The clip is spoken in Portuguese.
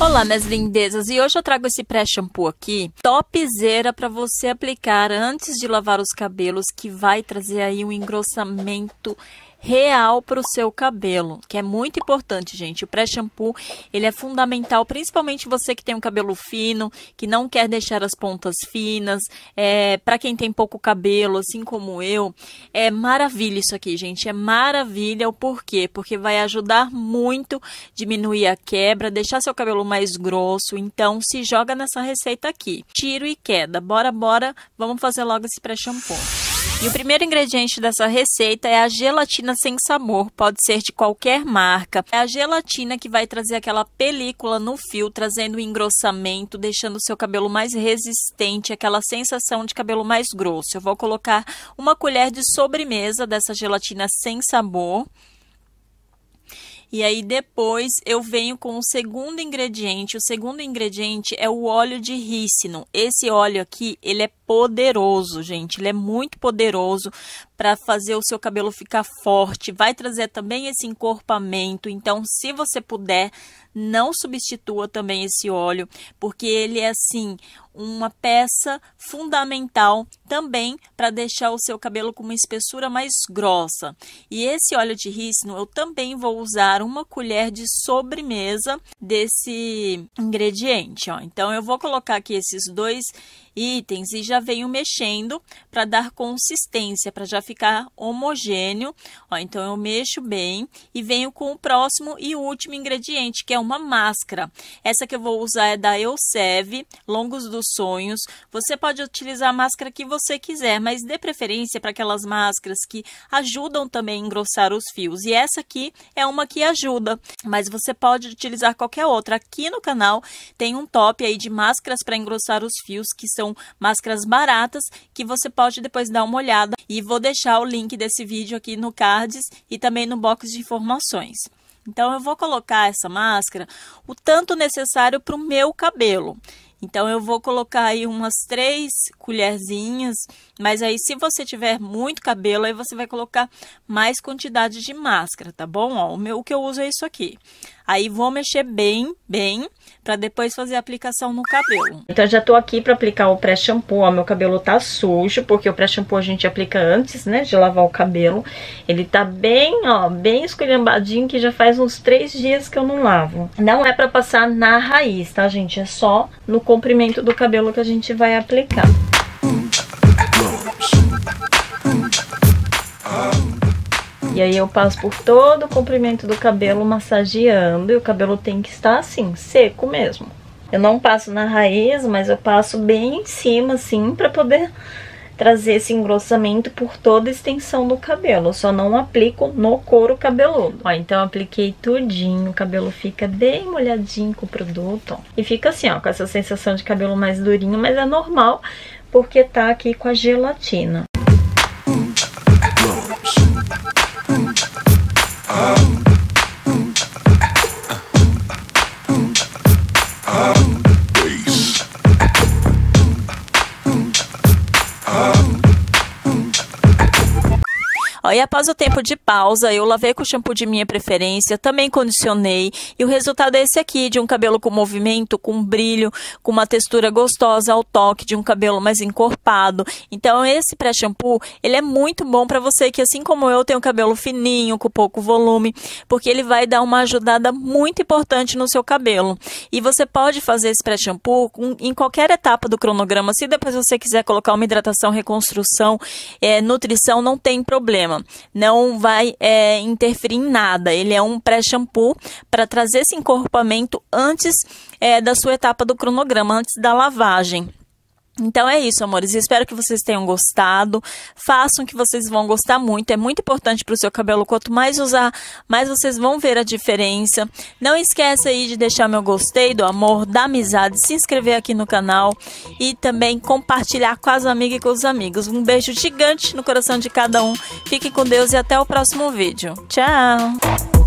Olá, minhas lindezas! E hoje eu trago esse pré-shampoo aqui, topzera para você aplicar antes de lavar os cabelos, que vai trazer aí um engrossamento real para o seu cabelo, que é muito importante, gente. O pré-shampoo, ele é fundamental, principalmente você que tem um cabelo fino, que não quer deixar as pontas finas, é, para quem tem pouco cabelo, assim como eu. É maravilha isso aqui, gente, é maravilha. O porquê? Porque vai ajudar muito diminuir a quebra, deixar seu cabelo mais grosso. Então, se joga nessa receita aqui. Tiro e queda. Bora, bora, vamos fazer logo esse pré-shampoo. E o primeiro ingrediente dessa receita é a gelatina sem sabor, pode ser de qualquer marca. É a gelatina que vai trazer aquela película no fio, trazendo um engrossamento, deixando o seu cabelo mais resistente, aquela sensação de cabelo mais grosso. Eu vou colocar uma colher de sobremesa dessa gelatina sem sabor. E aí depois eu venho com o segundo ingrediente. O segundo ingrediente é o óleo de rícino. Esse óleo aqui, ele é poderoso, gente. Ele é muito poderoso para fazer o seu cabelo ficar forte, vai trazer também esse encorpamento. Então, se você puder, não substitua também esse óleo, porque ele é assim uma peça fundamental também para deixar o seu cabelo com uma espessura mais grossa. E esse óleo de rícino eu também vou usar uma colher de sobremesa desse ingrediente, ó. Então eu vou colocar aqui esses dois itens e já venho mexendo para dar consistência, para já ficar homogêneo. Ó, então, eu mexo bem e venho com o próximo e último ingrediente, que é uma máscara. Essa que eu vou usar é da Eusev, Longos dos Sonhos. Você pode utilizar a máscara que você quiser, mas dê preferência para aquelas máscaras que ajudam também a engrossar os fios. E essa aqui é uma que ajuda, mas você pode utilizar qualquer outra. Aqui no canal tem um top aí de máscaras para engrossar os fios que são são máscaras baratas que você pode depois dar uma olhada. E vou deixar o link desse vídeo aqui no cards e também no box de informações. Então, eu vou colocar essa máscara o tanto necessário para o meu cabelo. Então, eu vou colocar aí umas três colherzinhas, mas aí se você tiver muito cabelo, aí você vai colocar mais quantidade de máscara, tá bom? Ó, o, meu, o que eu uso é isso aqui. Aí vou mexer bem, bem, para depois fazer a aplicação no cabelo. Então já tô aqui para aplicar o pré-shampoo, ó, meu cabelo tá sujo, porque o pré-shampoo a gente aplica antes, né, de lavar o cabelo. Ele tá bem, ó, bem esculhambadinho, que já faz uns três dias que eu não lavo. Não é para passar na raiz, tá, gente? É só no comprimento do cabelo que a gente vai aplicar. E aí eu passo por todo o comprimento do cabelo massageando e o cabelo tem que estar assim, seco mesmo. Eu não passo na raiz, mas eu passo bem em cima assim para poder trazer esse engrossamento por toda a extensão do cabelo. Eu só não aplico no couro cabeludo. Ó, então apliquei tudinho, o cabelo fica bem molhadinho com o produto, ó. E fica assim, ó, com essa sensação de cabelo mais durinho, mas é normal porque tá aqui com a gelatina. Aí, após o tempo de pausa, eu lavei com o shampoo de minha preferência, também condicionei. E o resultado é esse aqui, de um cabelo com movimento, com brilho, com uma textura gostosa ao toque, de um cabelo mais encorpado. Então, esse pré-shampoo, ele é muito bom para você que, assim como eu, tem um cabelo fininho, com pouco volume, porque ele vai dar uma ajudada muito importante no seu cabelo. E você pode fazer esse pré-shampoo em qualquer etapa do cronograma. Se depois você quiser colocar uma hidratação, reconstrução, é, nutrição, não tem problema não vai é, interferir em nada. Ele é um pré-shampoo para trazer esse encorpamento antes é, da sua etapa do cronograma, antes da lavagem. Então é isso, amores. Espero que vocês tenham gostado. Façam que vocês vão gostar muito. É muito importante para o seu cabelo. Quanto mais usar, mais vocês vão ver a diferença. Não esqueça aí de deixar meu gostei, do amor, da amizade, se inscrever aqui no canal e também compartilhar com as amigas e com os amigos. Um beijo gigante no coração de cada um. Fique com Deus e até o próximo vídeo. Tchau!